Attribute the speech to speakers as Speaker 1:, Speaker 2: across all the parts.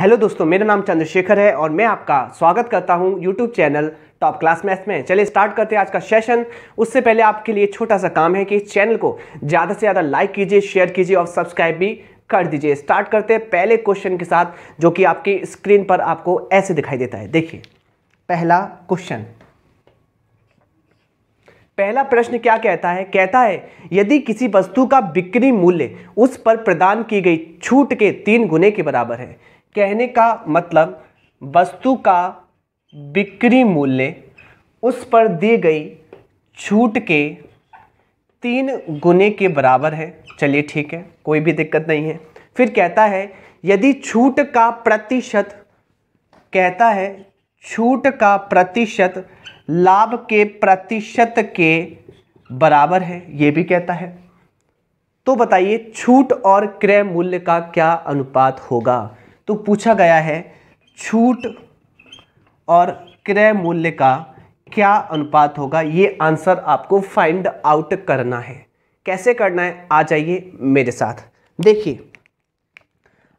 Speaker 1: hello दोस्तों मेरा नाम चंद्रशेखर है और मैं आपका स्वागत करता हूं YouTube channel top class maths में चलिए स्टार्ट करते हैं आज का सेशन उससे पहले आपके लिए छोटा सा काम है कि इस चैनल को ज़्यादा से ज़्यादा लाइक कीजिए शेयर कीजिए और सब्सक्राइब भी कर दीजिए स्टार्ट करते हैं पहले क्वेश्चन के साथ जो कि आपकी स्क्रीन पर आपको ऐसे दिखाई देता है देखिए पहला क्वेश्चन पहला प्रश्न क्या कहता है कहता है यदि किसी वस्तु का बिक्री मूल्य उस पर प्रदान की गई छूट के तीन गुने के बराबर है कहने का मतलब वस्तु का बिक्री मूल्य उस पर दी गई छूट के तीन गुने के बराबर है चलिए ठीक है कोई भी दिक्कत नहीं है फिर कहता है यदि छूट का प्रतिशत कहता है छूट का प्रतिशत लाभ के प्रतिशत के बराबर है ये भी कहता है तो बताइए छूट और क्रय मूल्य का क्या अनुपात होगा तो पूछा गया है छूट और क्रय मूल्य का क्या अनुपात होगा ये आंसर आपको फाइंड आउट करना है कैसे करना है आ जाइए मेरे साथ देखिए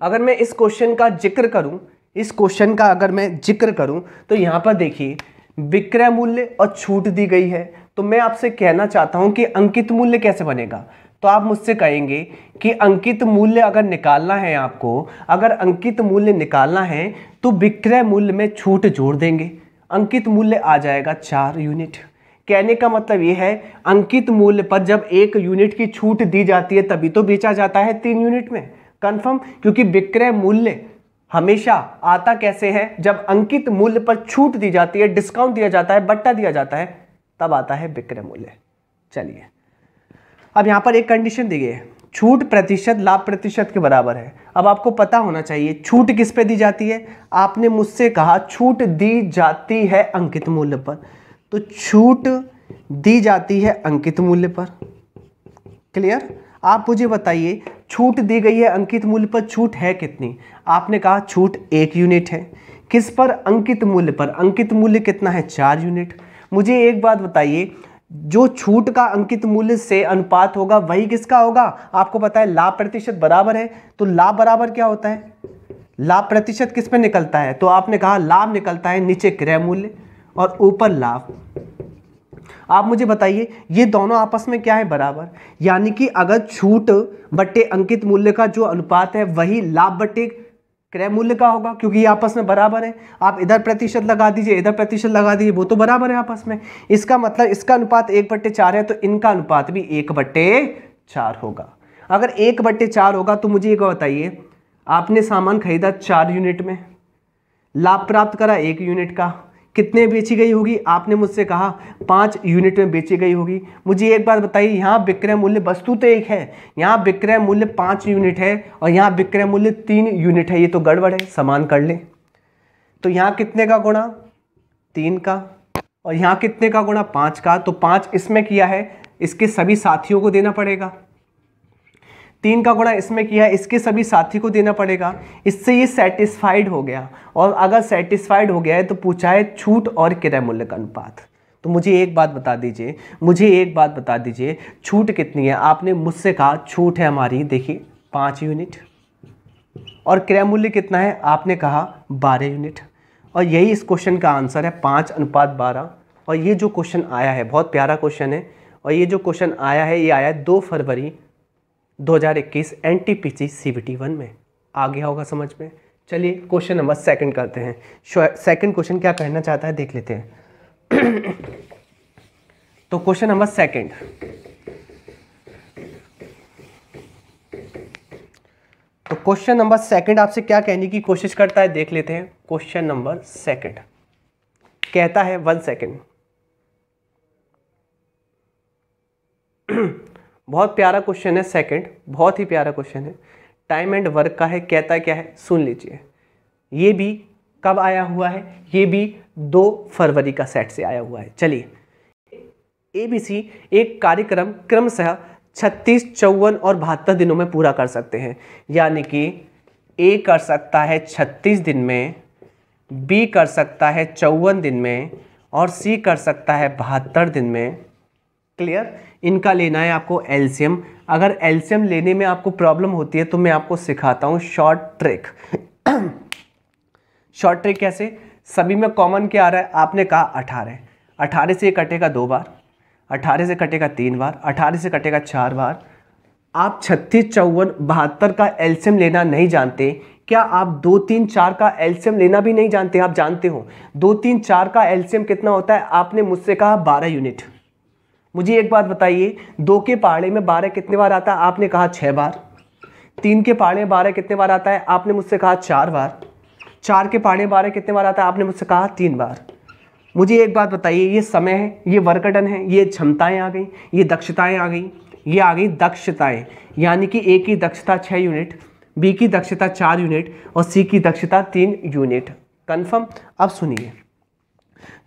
Speaker 1: अगर मैं इस क्वेश्चन का जिक्र करूं इस क्वेश्चन का अगर मैं जिक्र करूं तो यहां पर देखिए विक्रय मूल्य और छूट दी गई है तो मैं आपसे कहना चाहता हूं कि अंकित मूल्य कैसे बनेगा तो आप मुझसे कहेंगे कि अंकित मूल्य अगर निकालना है आपको अगर अंकित मूल्य निकालना है तो विक्रय मूल्य में छूट जोड़ देंगे अंकित मूल्य आ जाएगा चार यूनिट कहने का मतलब ये है अंकित मूल्य पर जब एक यूनिट की छूट दी जाती है तभी तो बेचा जाता है तीन यूनिट में कंफर्म क्योंकि विक्रय मूल्य हमेशा आता कैसे है जब अंकित मूल्य पर छूट दी जाती है डिस्काउंट दिया जाता है बट्टा दिया जाता है तब आता है विक्रय मूल्य चलिए अब यहाँ पर एक कंडीशन दी गई है छूट प्रतिशत लाभ प्रतिशत के बराबर है अब आपको पता होना चाहिए छूट किस पे दी जाती है आपने मुझसे कहा छूट दी जाती है अंकित मूल्य पर तो छूट दी जाती है अंकित मूल्य पर क्लियर आप मुझे बताइए छूट दी गई है अंकित मूल्य पर छूट है कितनी आपने कहा छूट एक यूनिट है किस पर अंकित मूल्य पर अंकित मूल्य कितना है चार यूनिट मुझे एक बात बताइए जो छूट का अंकित मूल्य से अनुपात होगा वही किसका होगा आपको पता है लाभ प्रतिशत बराबर है तो लाभ बराबर क्या होता है लाभ प्रतिशत किस पे निकलता है तो आपने कहा लाभ निकलता है नीचे क्रय मूल्य और ऊपर लाभ आप मुझे बताइए ये दोनों आपस में क्या है बराबर यानी कि अगर छूट बट्टे अंकित मूल्य का जो अनुपात है वही लाभ बट्टे क्रय मूल्य का होगा क्योंकि ये आपस में बराबर है आप इधर प्रतिशत लगा दीजिए इधर प्रतिशत लगा दीजिए वो तो बराबर है आपस में इसका मतलब इसका अनुपात एक बट्टे चार है तो इनका अनुपात भी एक बट्टे चार होगा अगर एक बट्टे चार होगा तो मुझे एक बताइए आपने सामान खरीदा चार यूनिट में लाभ प्राप्त करा एक यूनिट का कितने बेची गई होगी आपने मुझसे कहा पाँच यूनिट में बेची गई होगी मुझे एक बात बताइए यहाँ विक्रय मूल्य वस्तु तो एक है यहाँ विक्रय मूल्य पाँच यूनिट है और यहाँ विक्रय मूल्य तीन यूनिट है ये तो गड़बड़ है समान कर लें तो यहाँ कितने का गुणा तीन का और यहाँ कितने का गुणा पाँच का तो पाँच इसमें किया है इसके सभी साथियों को देना पड़ेगा तीन का गुणा इसमें किया है इसके सभी साथी को देना पड़ेगा इससे ये सेटिस्फाइड हो गया और अगर सेटिस्फाइड हो गया है तो पूछा है छूट और किराया मूल्य का अनुपात तो मुझे एक बात बता दीजिए मुझे एक बात बता दीजिए छूट कितनी है आपने मुझसे कहा छूट है हमारी देखिए पाँच यूनिट और क्रय मूल्य कितना है आपने कहा बारह यूनिट और यही इस क्वेश्चन का आंसर है पाँच अनुपात बारह और ये जो क्वेश्चन आया है बहुत प्यारा क्वेश्चन है और ये जो क्वेश्चन आया है ये आया है दो फरवरी 2021 एनटीपीसी सीबीटी वन में आ गया होगा समझ में चलिए क्वेश्चन नंबर सेकंड करते हैं सेकंड क्वेश्चन क्या कहना चाहता है देख लेते हैं तो क्वेश्चन नंबर सेकंड तो क्वेश्चन नंबर सेकंड आपसे क्या कहने की कोशिश करता है देख लेते हैं क्वेश्चन नंबर सेकंड कहता है वन सेकंड बहुत प्यारा क्वेश्चन है सेकंड बहुत ही प्यारा क्वेश्चन है टाइम एंड वर्क का है कहता क्या है सुन लीजिए ये भी कब आया हुआ है ये भी दो फरवरी का सेट से आया हुआ है चलिए ए एक कार्यक्रम क्रमशः छत्तीस चौवन और बहत्तर दिनों में पूरा कर सकते हैं यानी कि ए कर सकता है छत्तीस दिन में बी कर सकता है चौवन दिन में और सी कर सकता है बहत्तर दिन में क्लियर इनका लेना है आपको एल्शियम अगर एल्शियम लेने में आपको प्रॉब्लम होती है तो मैं आपको सिखाता हूँ शॉर्ट ट्रिक शॉर्ट ट्रिक कैसे सभी में कॉमन क्या आ रहा है आपने कहा अठारह अठारह से कटेगा दो बार अठारह से कटेगा तीन बार अठारह से कटेगा चार बार आप छत्तीस चौवन बहत्तर का एल्शियम लेना नहीं जानते क्या आप दो तीन चार का एल्शियम लेना भी नहीं जानते आप जानते हो दो तीन चार का एल्शियम कितना होता है आपने मुझसे कहा बारह यूनिट मुझे एक बात बताइए दो के पहाड़े में बारह कितने बार आता है आपने कहा छः बार तीन के पहाड़े में बारह कितने बार आता है आपने मुझसे कहा चार बार चार के पहाड़े में बारह कितने बार आता है आपने मुझसे कहा तीन बार मुझे एक बात बताइए ये समय है ये वर्कटन है ये क्षमताएँ आ गई ये दक्षताएँ आ गई ये आ गई दक्षताएँ यानी कि ए की दक्षता छः यूनिट बी की दक्षता चार यूनिट और सी की दक्षता तीन यूनिट कन्फर्म अब सुनिए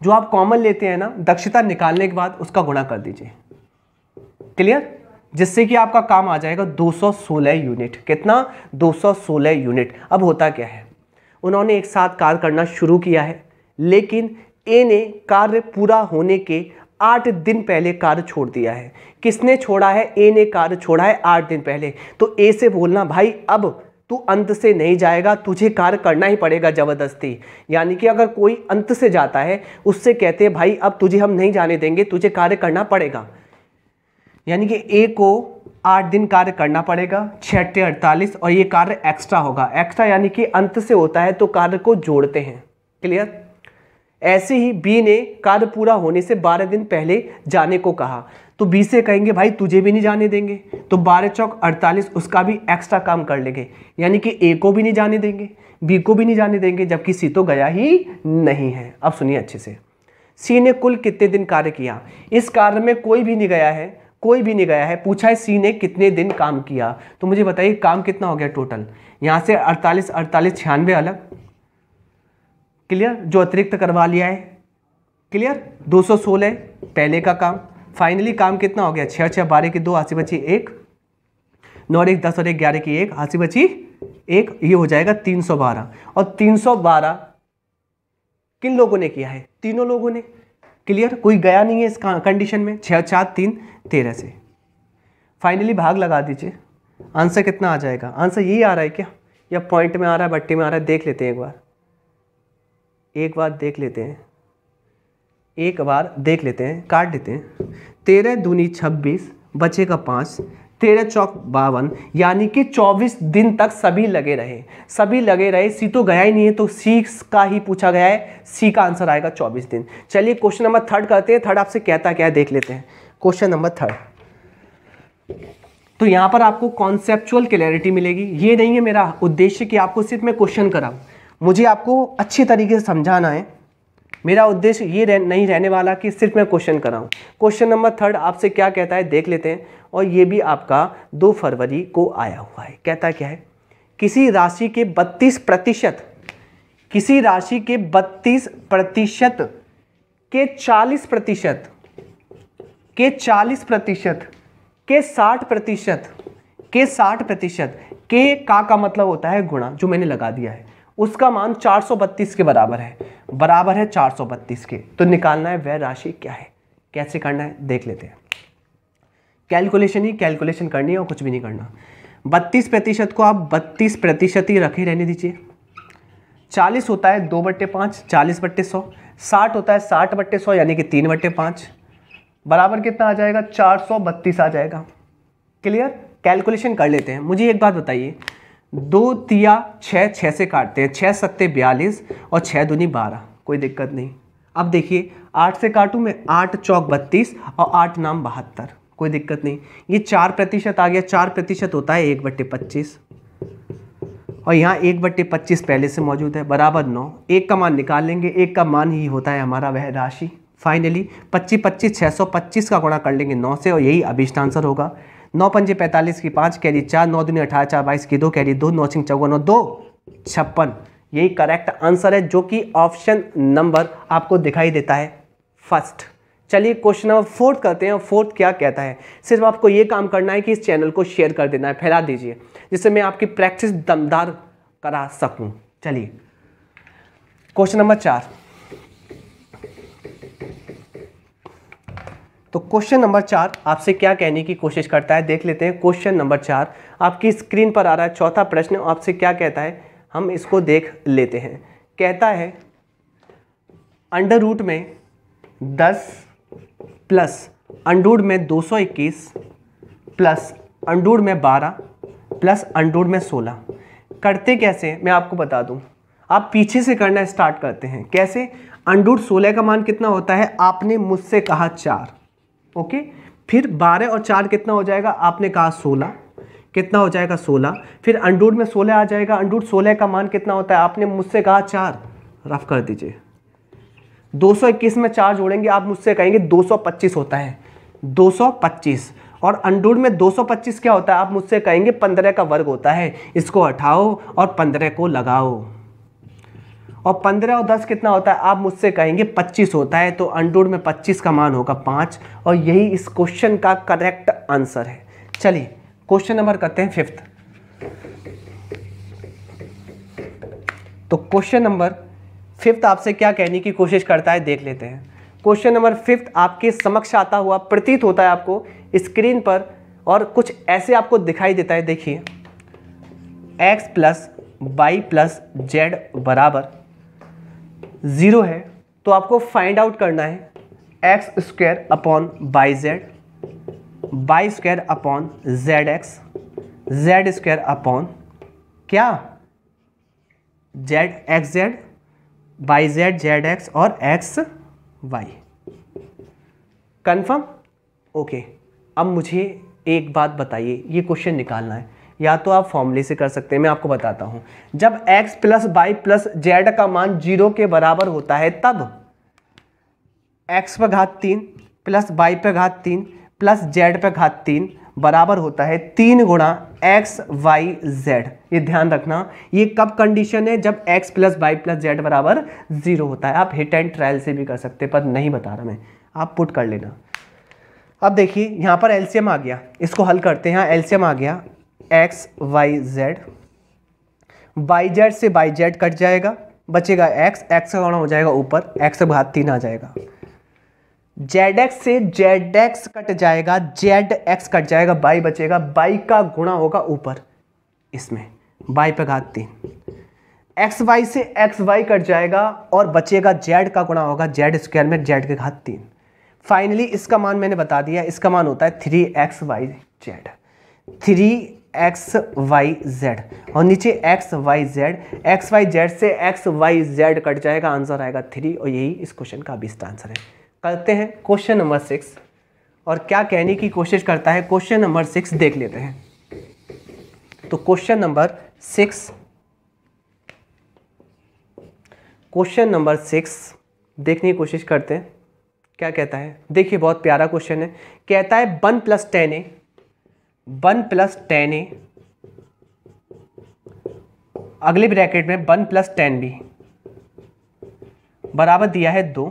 Speaker 1: जो आप कॉमन लेते हैं ना दक्षता निकालने के बाद उसका गुणा कर दीजिए क्लियर जिससे कि आपका काम आ जाएगा 216 यूनिट कितना 216 यूनिट अब होता क्या है उन्होंने एक साथ कार्य करना शुरू किया है लेकिन ए ने कार्य पूरा होने के आठ दिन पहले कार्य छोड़ दिया है किसने छोड़ा है ए ने कार्य छोड़ा है आठ दिन पहले तो ए से बोलना भाई अब तू अंत से नहीं जाएगा तुझे कार्य करना ही पड़ेगा ज़बरदस्ती यानी कि अगर कोई अंत से जाता है उससे कहते हैं भाई अब तुझे हम नहीं जाने देंगे तुझे कार्य करना पड़ेगा यानी कि ए को आठ दिन कार्य करना पड़ेगा छठे अड़तालीस और ये कार्य एक्स्ट्रा होगा एक्स्ट्रा यानी कि अंत से होता है तो कार्य को जोड़ते हैं क्लियर ऐसे ही बी ने कार्य पूरा होने से बारह दिन पहले जाने को कहा तो बी से कहेंगे भाई तुझे भी नहीं जाने देंगे तो बारह चौक अड़तालीस उसका भी एक्स्ट्रा काम कर लेंगे यानी कि ए को भी नहीं जाने देंगे बी को भी नहीं जाने देंगे जबकि सी तो गया ही नहीं है अब सुनिए अच्छे से सी ने कुल कितने दिन कार्य किया इस कार्य में कोई भी नहीं गया है कोई भी नहीं गया है पूछा है सी ने कितने दिन काम किया तो मुझे बताइए काम कितना हो गया टोटल यहाँ से अड़तालीस अड़तालीस छियानवे अलग क्लियर जो अतिरिक्त करवा लिया है क्लियर 216 पहले का काम फाइनली काम कितना हो गया छः छः बारह की दो आसी बची एक नौ एक दस और एक ग्यारह की एक आसी बची एक ये हो जाएगा 312 और 312 किन लोगों ने किया है तीनों लोगों ने क्लियर कोई गया नहीं है इस कंडीशन में छः चार तीन तेरह से फाइनली भाग लगा दीजिए आंसर कितना आ जाएगा आंसर यही आ रहा है क्या या पॉइंट में आ रहा है बट्टी में आ रहा है देख लेते हैं एक बार एक बार देख लेते हैं एक बार देख लेते हैं काट लेते हैं तेरह दूनी छब्बीस बचे का पाँच तेरह चौक बावन यानी कि चौबीस दिन तक सभी लगे रहे सभी लगे रहे सी तो गया ही नहीं है तो सी का ही पूछा गया है सी का आंसर आएगा चौबीस दिन चलिए क्वेश्चन नंबर थर्ड करते हैं थर्ड आपसे कहता क्या है देख लेते हैं क्वेश्चन नंबर थर्ड तो यहाँ पर आपको कॉन्सेप्चुअल क्लैरिटी मिलेगी ये नहीं है मेरा उद्देश्य कि आपको सिर्फ मैं क्वेश्चन कराऊँ मुझे आपको अच्छी तरीके से समझाना है मेरा उद्देश्य ये रह, नहीं रहने वाला कि सिर्फ मैं क्वेश्चन कराऊं क्वेश्चन नंबर थर्ड आपसे क्या कहता है देख लेते हैं और ये भी आपका दो फरवरी को आया हुआ है कहता क्या है किसी राशि के बत्तीस प्रतिशत किसी राशि के बत्तीस प्रतिशत के चालीस प्रतिशत के चालीस प्रतिशत के साठ प्रतिशत के साठ प्रतिशत के का का मतलब होता है गुणा जो मैंने लगा दिया है उसका मान 432 के बराबर है बराबर है 432 के तो निकालना है वह राशि क्या है कैसे करना है देख लेते हैं कैलकुलेशन ही कैलकुलेशन करनी है और कुछ भी नहीं करना बत्तीस प्रतिशत को आप बत्तीस प्रतिशत ही रखे रहने दीजिए चालीस होता है दो बट्टे पाँच चालीस बट्टे सौ साठ होता है साठ बट्टे सौ यानी कि तीन बट्टे पाँच बराबर कितना आ जाएगा चार सौ बत्तीस आ जाएगा क्लियर कैलकुलेशन कर लेते हैं मुझे एक बात बताइए दो तिया छः छः से काटते हैं छः सत्ते बयालीस और छः दूनी बारह कोई दिक्कत नहीं अब देखिए आठ से काटूँ मैं आठ चौक बत्तीस और आठ नाम बहत्तर कोई दिक्कत नहीं ये चार प्रतिशत आ गया चार प्रतिशत होता है एक बट्टे पच्चीस और यहाँ एक बट्टे पच्चीस पहले से मौजूद है बराबर नौ एक का मान निकाल लेंगे एक का मान ही होता है हमारा वह राशि फाइनली पच्चीस पच्चीस छः सौ पच्चीस का गुणा कर लेंगे नौ से और यही अभिष्ट आंसर होगा नौ पंजे पैंतालीस की पाँच कैरी चार नौ दुनिया अठारह चार बाईस की दो कैरी दो नौ सिंह चौवन और दो छप्पन यही करेक्ट आंसर है जो कि ऑप्शन नंबर आपको दिखाई देता है फर्स्ट चलिए क्वेश्चन नंबर फोर्थ करते हैं फोर्थ क्या कहता है सिर्फ आपको ये काम करना है कि इस चैनल को शेयर कर देना है फैला दीजिए जिससे मैं आपकी प्रैक्टिस दमदार करा सकूँ चलिए क्वेश्चन नंबर चार तो क्वेश्चन नंबर चार आपसे क्या कहने की कोशिश करता है देख लेते हैं क्वेश्चन नंबर चार आपकी स्क्रीन पर आ रहा है चौथा प्रश्न आपसे क्या कहता है हम इसको देख लेते हैं कहता है अंडर रूट में दस प्लस अंडूड में दो सौ इक्कीस प्लस अंडूड में बारह प्लस अंडूड में सोलह करते कैसे मैं आपको बता दूं आप पीछे से करना स्टार्ट करते हैं कैसे अंडूर सोलह का मान कितना होता है आपने मुझसे कहा चार ओके फिर बारह और चार कितना हो जाएगा आपने कहा सोलह कितना हो जाएगा सोलह फिर अंडूड में सोलह आ जाएगा अंडूड सोलह का मान कितना होता है आपने मुझसे कहा चार रफ कर दीजिए 221 में चार जोड़ेंगे आप मुझसे कहेंगे 225 होता है 225 और अंडूड में 225 क्या होता है आप मुझसे कहेंगे 15 का वर्ग होता है इसको हटाओ और पंद्रह को लगाओ और पंद्रह और दस कितना होता है आप मुझसे कहेंगे पच्चीस होता है तो अंडूड में पच्चीस का मान होगा पाँच और यही इस क्वेश्चन का करेक्ट आंसर है चलिए क्वेश्चन नंबर करते हैं फिफ्थ तो क्वेश्चन नंबर फिफ्थ आपसे क्या कहने की कोशिश करता है देख लेते हैं क्वेश्चन नंबर फिफ्थ आपके समक्ष आता हुआ प्रतीत होता है आपको स्क्रीन पर और कुछ ऐसे आपको दिखाई देता है देखिए x plus y plus z बराबर ज़ीरो है तो आपको फाइंड आउट करना है x square upon y z y square upon z x z square upon क्या z x z y z z x और एक्स वाई कन्फर्म ओके अब मुझे एक बात बताइए ये क्वेश्चन निकालना है या तो आप फॉर्मली से कर सकते हैं मैं आपको बताता हूं जब x plus y plus z का मान जीरो के बराबर होता है तब x पर घात तीन प्लस वाई पर घात तीन प्लस जेड पर घात तीन बराबर होता है तीन गुणा एक्स वाई जेड ये ध्यान रखना ये कब कंडीशन है जब x plus y plus z बराबर जीरो होता है आप हिट एंड ट्रायल से भी कर सकते पर नहीं बता रहा मैं आप पुट कर लेना अब देखिए यहाँ पर एल्सियम आ गया इसको हल करते हैं यहाँ एल्सियम आ गया x y z y z से वाई जेड कट जाएगा बचेगा एक्स एक्स का गुणा हो जाएगा ऊपर एक्स भाग तीन आ जाएगा जेड एक्स से जेड एक्स कट जाएगा जेड एक्स कट जाएगा बाई बचेगा बाई का गुणा होगा ऊपर इसमें बाई पे घात तीन एक्स वाई से एक्स वाई कट जाएगा और बचेगा जेड का गुणा होगा जेड स्क्वायर में जेड के घात तीन फाइनली इसका मान मैंने बता दिया इसका मान होता है three x y z three x y z और नीचे x y z x y z से एक्स वाई जेड कट जाएगा आंसर आएगा थ्री और यही इस क्वेश्चन का भी आंसर है करते हैं क्वेश्चन नंबर सिक्स और क्या कहने की कोशिश करता है क्वेश्चन नंबर सिक्स देख लेते हैं तो question number six question number six देखने की कोशिश करते हैं क्या कहता है देखिए बहुत प्यारा क्वेश्चन है कहता है one plus tan A one plus tan A अगले ब्रैकेट में वन प्लस टेन बी बराबर दिया है दो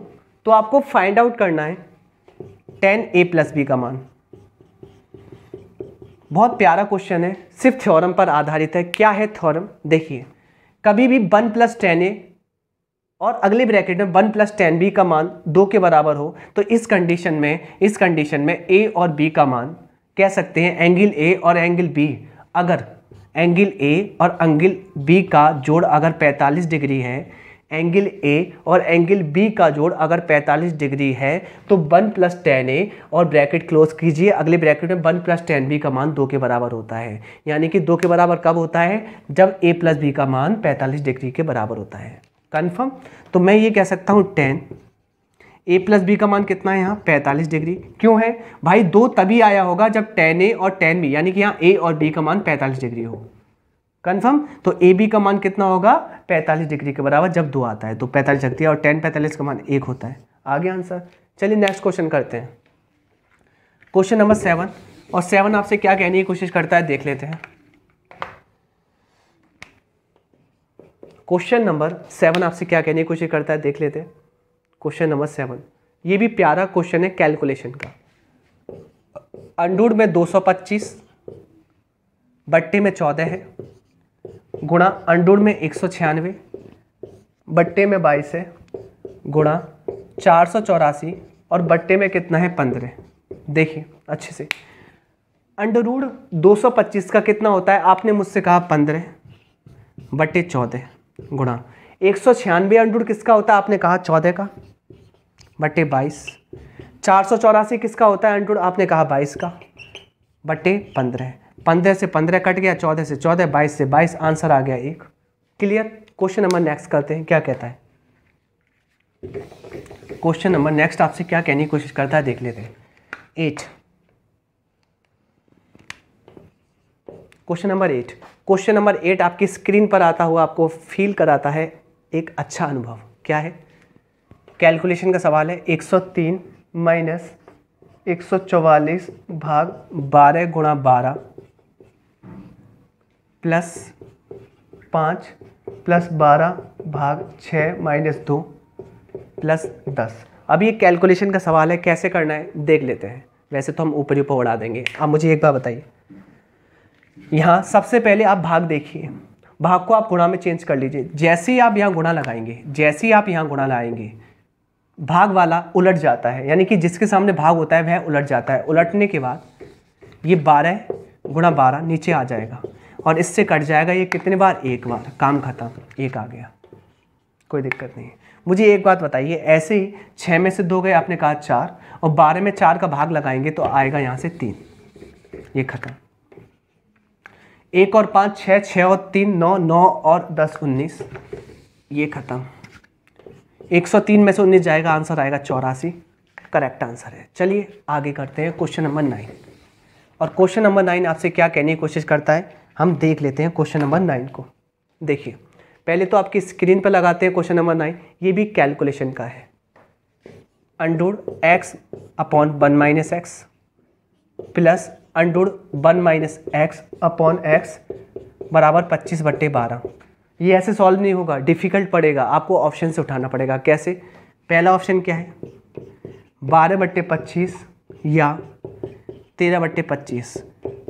Speaker 1: तो आपको फाइंड आउट करना है टेन ए प्लस बी का मान बहुत प्यारा क्वेश्चन है सिर्फ थ्योरम पर आधारित है क्या है थ्योरम देखिए कभी भी वन प्लस टेन ए और अगले ब्रैकेट में वन प्लस टेन बी का मान दो के बराबर हो तो इस कंडीशन में इस कंडीशन में ए और बी का मान कह सकते हैं एंगल ए और एंगल बी अगर एंगल ए और एंगल बी का जोड़ अगर 45 डिग्री है एंगल ए और एंगल बी का जोड़ अगर 45 डिग्री है तो वन प्लस टेन ए और ब्रैकेट क्लोज कीजिए अगले ब्रैकेट में वन प्लस टेन बी का मान दो के बराबर होता है यानी कि दो के बराबर कब होता है जब ए प्लस बी का मान 45 डिग्री के बराबर होता है कन्फर्म तो मैं ये कह सकता हूँ टेन ए प्लस बी का मान कितना है यहाँ पैंतालीस डिग्री क्यों है भाई दो तभी आया होगा जब टेन ए और टेन बी यानी कि यहाँ ए और बी का मान पैंतालीस डिग्री हो कन्फर्म तो ए बी का मान कितना होगा पैंतालीस डिग्री के बराबर जब दो आता है तो पैंतालीस लगती है और टेन पैंतालीस का मान एक होता है आगे आंसर चलिए नेक्स्ट क्वेश्चन करते हैं क्वेश्चन नंबर सेवन और सेवन आपसे क्या कहने की कोशिश करता है देख लेते हैं क्वेश्चन नंबर सेवन आपसे क्या कहने की कोशिश करता है देख लेते हैं क्वेश्चन नंबर सेवन ये भी प्यारा क्वेश्चन है कैलकुलेशन का अंडूड में 225 बट्टे में 14 है गुणा अंडूड़ में एक बट्टे में 22 है गुणा चार और बट्टे में कितना है 15 देखिए अच्छे से अंडरूड 225 का कितना होता है आपने मुझसे कहा 15 बट्टे 14 गुणा एक सौ छियानवे अंडूड किसका होता है आपने कहा 14 का बटे बाईस चार सौ चौरासी किसका होता है अंटूड आपने कहा बाईस का बट्टे पंद्रह पंद्रह से पंद्रह कट गया चौदह से चौदह बाईस से बाईस आंसर आ गया एक क्लियर क्वेश्चन नंबर नेक्स्ट करते हैं क्या कहता है क्वेश्चन नंबर नेक्स्ट आपसे क्या कहने की कोशिश करता है देख लेते हैं eight question number eight question number eight आपकी स्क्रीन पर आता हुआ आपको फील कराता है एक अच्छा अनुभव क्या है कैलकुलेशन का सवाल है 103 सौ तीन माइनस एक भाग 12 गुणा बारह प्लस पाँच प्लस बारह भाग छः माइनस दो प्लस दस अब ये कैलकुलेशन का सवाल है कैसे करना है देख लेते हैं वैसे तो हम ऊपर ऊपर उड़ा देंगे आप मुझे एक बार बताइए यहाँ सबसे पहले आप भाग देखिए भाग को आप गुणा में चेंज कर लीजिए जैसे ही आप यहाँ गुणा लगाएंगे जैसे ही आप यहाँ गुणा लगाएंगे भाग वाला उलट जाता है यानी कि जिसके सामने भाग होता है वह उलट जाता है उलटने के बाद ये बारह गुणा बारह नीचे आ जाएगा और इससे कट जाएगा ये कितने बार एक बार काम खत्म एक आ गया कोई दिक्कत नहीं है मुझे एक बात बताइए ऐसे ही छः में से दो गए आपने कहा चार और बारह में चार का भाग लगाएंगे तो आएगा यहाँ से तीन ये खत्म एक और पाँच छः छः और तीन नौ नौ और दस उन्नीस ये खत्म 103 में से उन्नीस जाएगा आंसर आएगा चौरासी करेक्ट आंसर है चलिए आगे करते हैं क्वेश्चन नंबर नाइन और क्वेश्चन नंबर नाइन आपसे क्या कहने की कोशिश करता है हम देख लेते हैं क्वेश्चन नंबर नाइन को देखिए पहले तो आपकी स्क्रीन पर लगाते हैं क्वेश्चन नंबर नाइन ये भी कैलकुलेशन का है under root x upon one minus x plus under root one minus x upon x बराबर पच्चीस बट्टे बारह ये ऐसे सॉल्व नहीं होगा डिफ़िकल्ट पड़ेगा आपको ऑप्शन से उठाना पड़ेगा कैसे पहला ऑप्शन क्या है बारह बट्टे पच्चीस या तेरह बट्टे पच्चीस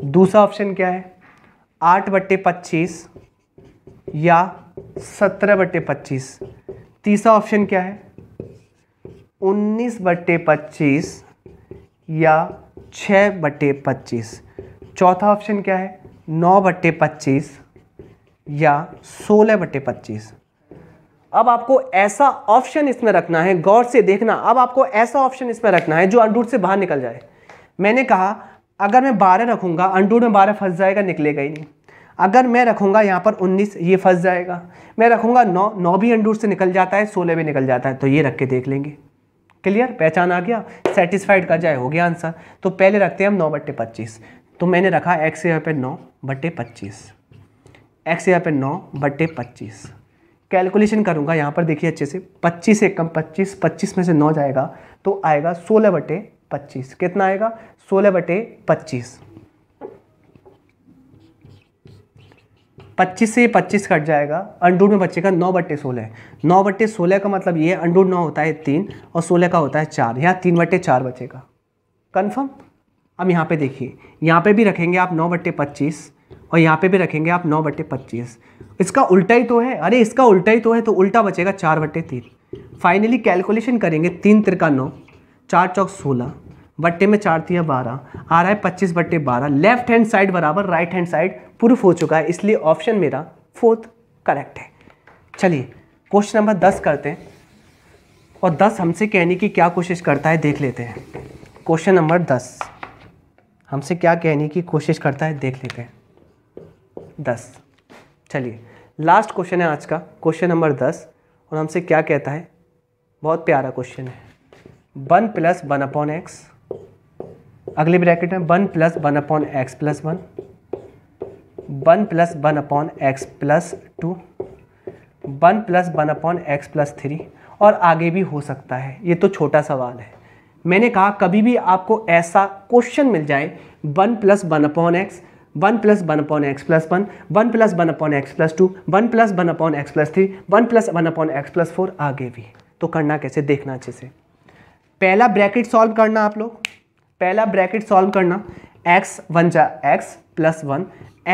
Speaker 1: दूसरा ऑप्शन क्या है आठ बट्टे पच्चीस या सत्रह बट्टे पच्चीस तीसरा ऑप्शन क्या है उन्नीस बट्टे पच्चीस या छः बट्टे पच्चीस चौथा ऑप्शन क्या है नौ बट्टे पच्चीस या सोलह बटे पच्चीस अब आपको ऐसा ऑप्शन इसमें रखना है गौर से देखना अब आपको ऐसा ऑप्शन इसमें रखना है जो अंडूट से बाहर निकल जाए मैंने कहा अगर मैं बारह रखूँगा अंडूट में बारह फंस जाएगा निकलेगा ही नहीं अगर मैं रखूँगा यहाँ पर उन्नीस ये फंस जाएगा मैं रखूँगा नौ नौ भी अंडूट से निकल जाता है सोलह भी निकल जाता है तो ये रख के देख लेंगे क्लियर पहचान आ गया सेटिस्फाइड का जाए हो गया आंसर तो पहले रखते हैं हम नौ बट्टे पच्चीस तो मैंने रखा एक्स यहाँ पे नौ बट्टे पच्चीस एक्स यहाँ पे नौ बटे पच्चीस कैलकुलेशन करूँगा यहाँ पर देखिए अच्छे से पच्चीस से कम पच्चीस पच्चीस में से नौ जाएगा तो आएगा सोलह बटे पच्चीस कितना आएगा सोलह बटे पच्चीस पच्चीस से पच्चीस कट जाएगा अंडूर में बचेगा नौ बट्टे सोलह नौ बट्टे सोलह का मतलब ये अंडूर नौ होता है तीन और सोलह का होता है चार यहाँ तीन बट्टे चार बचेगा कन्फर्म अब यहाँ पे देखिए यहाँ पे भी रखेंगे आप नौ बट्टे पच्चीस और यहाँ पे भी रखेंगे आप नौ बटे पच्चीस इसका उल्टा ही तो है अरे इसका उल्टा ही तो है तो उल्टा बचेगा चार बटे तीन फाइनली कैलकुलेशन करेंगे तीन तिरका नौ चार चौक सोलह बट्टे में चार थी बारह आ रहा है पच्चीस बट्टे बारह लेफ्ट हैंड साइड बराबर राइट हैंड साइड प्रूफ हो चुका है इसलिए ऑप्शन मेरा फोर्थ करेक्ट है चलिए क्वेश्चन नंबर दस करते हैं और दस हमसे कहने की क्या कोशिश करता है देख लेते हैं क्वेश्चन नंबर दस हमसे क्या कहने की कोशिश करता है देख लेते हैं दस चलिए लास्ट क्वेश्चन है आज का क्वेश्चन नंबर दस और हमसे क्या कहता है बहुत प्यारा क्वेश्चन है one plus one upon x अगले ब्रैकेट में one plus one upon x plus one one plus one upon x plus two one plus one upon x plus three और आगे भी हो सकता है ये तो छोटा सवाल है मैंने कहा कभी भी आपको ऐसा क्वेश्चन मिल जाए one plus one upon x one plus one upon x plus one one plus one upon x plus two one plus one upon x plus three one plus one upon x plus four आगे भी तो करना कैसे देखना अच्छे से पहला bracket solve करना आप लोग पहला ब्रैकेट सॉल्व करना एक्स वन जा x plus one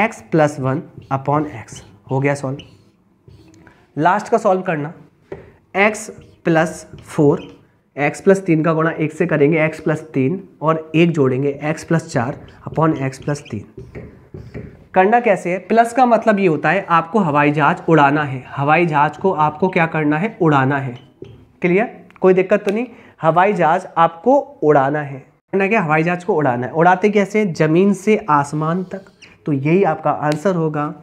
Speaker 1: x plus one upon x हो गया सॉल्व लास्ट का सॉल्व करना x plus four x plus तीन का गुणा एक से करेंगे x प्लस तीन और एक जोड़ेंगे x प्लस चार अपॉन एक्स प्लस तीन करना कैसे है प्लस का मतलब ये होता है आपको हवाई जहाज़ उड़ाना है हवाई जहाज़ को आपको क्या करना है उड़ाना है क्लियर कोई दिक्कत तो नहीं हवाई जहाज़ आपको उड़ाना है करना क्या हवाई जहाज़ को उड़ाना है उड़ाते कैसे ज़मीन से आसमान तक तो यही आपका आंसर होगा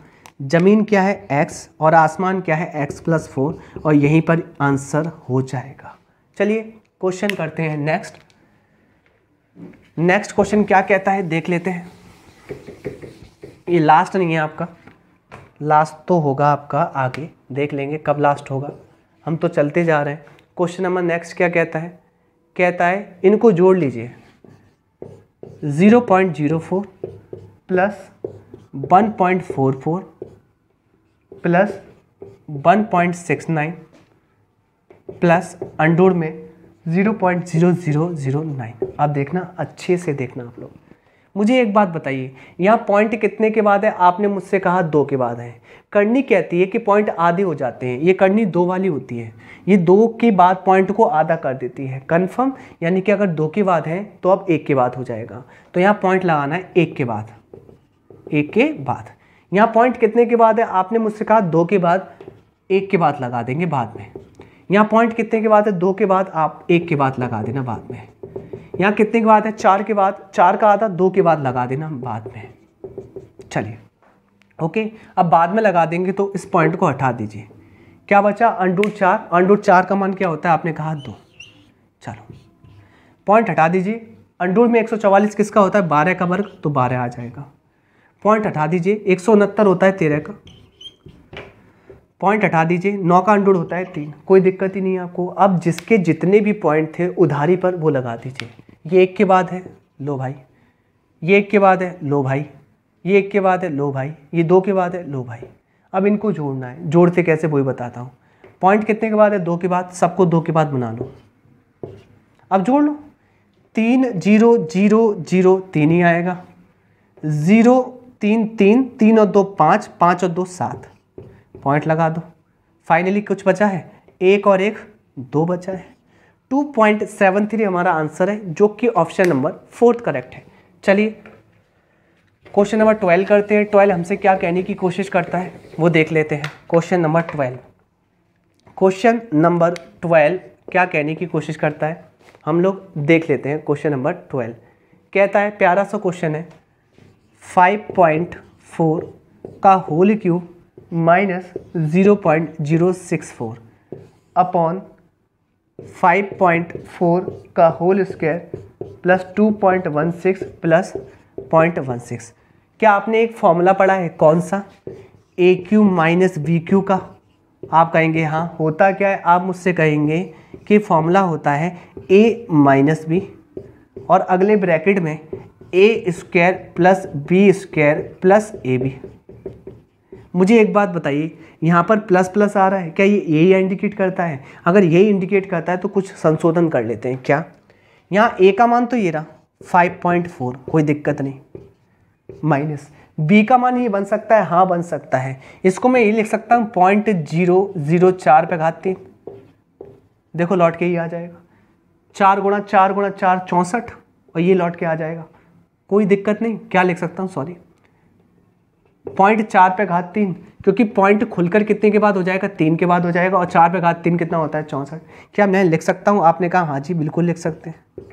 Speaker 1: ज़मीन क्या है एक्स और आसमान क्या है एक्स प्लस फोर और यहीं पर आंसर हो जाएगा चलिए क्वेश्चन करते हैं नेक्स्ट नेक्स्ट क्वेश्चन क्या कहता है देख लेते हैं ये लास्ट नहीं है आपका लास्ट तो होगा आपका आगे देख लेंगे कब लास्ट होगा हम तो चलते जा रहे हैं क्वेश्चन नंबर नेक्स्ट क्या कहता है कहता है इनको जोड़ लीजिए zero point zero four plus one point four four plus one point six nine plus under में zero point zero zero zero nine आप देखना अच्छे से देखना आप लोग मुझे एक बात बताइए यहाँ पॉइंट कितने के बाद है आपने मुझसे कहा दो के बाद है करनी कहती है कि पॉइंट आधे हो जाते हैं ये करनी दो वाली होती है ये दो के बाद पॉइंट को आधा कर देती है कन्फर्म यानी कि अगर दो के बाद है तो अब एक के बाद हो जाएगा तो यहाँ पॉइंट लगाना है एक के बाद एक के बाद यहाँ पॉइंट कितने के बाद है आपने मुझसे कहा दो के बाद एक के बाद लगा देंगे बाद में यहाँ पॉइंट कितने के बाद है दो के बाद आप एक के बाद लगा देना बाद में यहाँ कितने के बाद है चार के बाद चार का आधा दो के बाद लगा देना बाद में चलिए ओके अब बाद में लगा देंगे तो इस पॉइंट को हटा दीजिए क्या बचा अंडरूट चार अंडरूट चार का मान क्या होता है आपने कहा दो चलो पॉइंट हटा दीजिए अंडरूट में 144 किसका होता है बारह का वर्ग तो बारह आ जाएगा पॉइंट हटा दीजिए एक होता है तेरह का पॉइंट हटा दीजिए नौ का अंडूड होता है तीन कोई दिक्कत ही नहीं है आपको अब जिसके जितने भी पॉइंट थे उधारी पर वो लगा दीजिए ये एक के बाद है लो भाई ये एक के बाद है लो भाई ये एक के बाद है लो भाई ये दो के बाद है लो भाई अब इनको जोड़ना है जोड़ते कैसे ही बताता हूँ पॉइंट कितने के बाद है दो के बाद सबको दो के बाद बना लो अब जोड़ लो तीन जीरो जीरो जीरो तीन ही आएगा ज़ीरो तीन तीन तीन और दो पाँच पाँच और दो सात पॉइंट लगा दो फाइनली कुछ बचा है एक और एक दो बचा है 2.73 हमारा आंसर है जो कि ऑप्शन नंबर फोर्थ करेक्ट है चलिए क्वेश्चन नंबर ट्वेल्व करते हैं ट्वेल्व हमसे क्या कहने की कोशिश करता है वो देख लेते हैं question number twelve question number twelve क्या कहने की कोशिश करता है हम लोग देख लेते हैं क्वेश्चन नंबर ट्वेल्व कहता है प्यारा सा क्वेश्चन है 5.4 का whole cube minus zero point zero six four upon five point four का whole square plus two point one six plus point one six क्या आपने एक फॉर्मूला पढ़ा है कौन सा a cube minus b cube का आप कहेंगे हाँ होता क्या है आप मुझसे कहेंगे कि फॉर्मूला होता है ए माइनस बी और अगले ब्रैकेट में a square plus b square plus a b मुझे एक बात बताइए यहाँ पर प्लस प्लस आ रहा है क्या ये यही इंडिकेट करता है अगर यही इंडिकेट करता है तो कुछ संशोधन कर लेते हैं क्या यहाँ ए का मान तो ये रहा 5.4 कोई दिक्कत नहीं माइनस बी का मान ये बन सकता है हाँ बन सकता है इसको मैं ये लिख सकता हूँ पॉइंट जीरो जीरो चार पे घात तीन देखो लौट के ही आ जाएगा चार गुणा चार गुणा चार चौंसठ और ये लौट के आ जाएगा कोई दिक्कत नहीं क्या लिख सकता हूँ सॉरी पॉइंट चार पे घात तीन क्योंकि पॉइंट खुलकर कितने के बाद हो जाएगा तीन के बाद हो जाएगा और चार पे घात तीन कितना होता है चौंसठ क्या मैं लिख सकता हूँ आपने कहा हाँ जी बिल्कुल लिख सकते हैं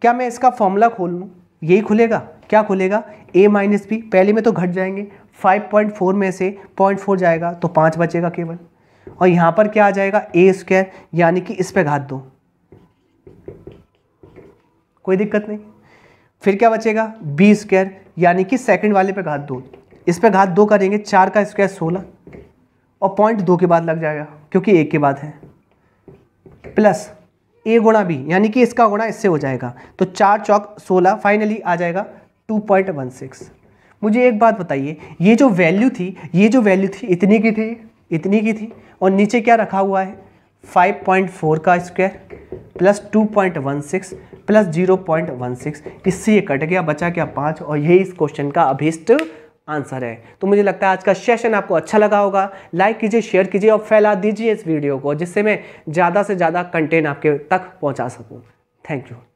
Speaker 1: क्या मैं इसका फॉर्मूला खोल लूँ यही खुलेगा क्या खुलेगा ए माइनस बी पहले में तो घट जाएंगे 5.4 में से 0.4 जाएगा तो पाँच बचेगा केवल और यहाँ पर क्या आ जाएगा ए स्क्वायर यानी कि इस पे घात दो कोई दिक्कत नहीं फिर क्या बचेगा बी स्क्वायर यानी कि सेकंड वाले पे घात दो इस पे घात दो करेंगे चार का स्क्वायर सोलह और पॉइंट दो के बाद लग जाएगा क्योंकि एक के बाद है प्लस ए गुणा बी यानी कि इसका गुणा इससे हो जाएगा तो चार चौक सोलह फाइनली आ जाएगा टू पॉइंट वन सिक्स मुझे एक बात बताइए ये जो वैल्यू थी ये जो वैल्यू थी इतनी की थी इतनी की थी और नीचे क्या रखा हुआ है 5.4 का स्क्वायर प्लस 2.16 प्लस 0.16 इससे ये कट गया बचा गया पाँच और यही इस क्वेश्चन का अभिष्ट आंसर है तो मुझे लगता है आज का सेशन आपको अच्छा लगा होगा लाइक कीजिए शेयर कीजिए और फैला दीजिए इस वीडियो को जिससे मैं ज़्यादा से ज़्यादा कंटेंट आपके तक पहुँचा सकूँ थैंक यू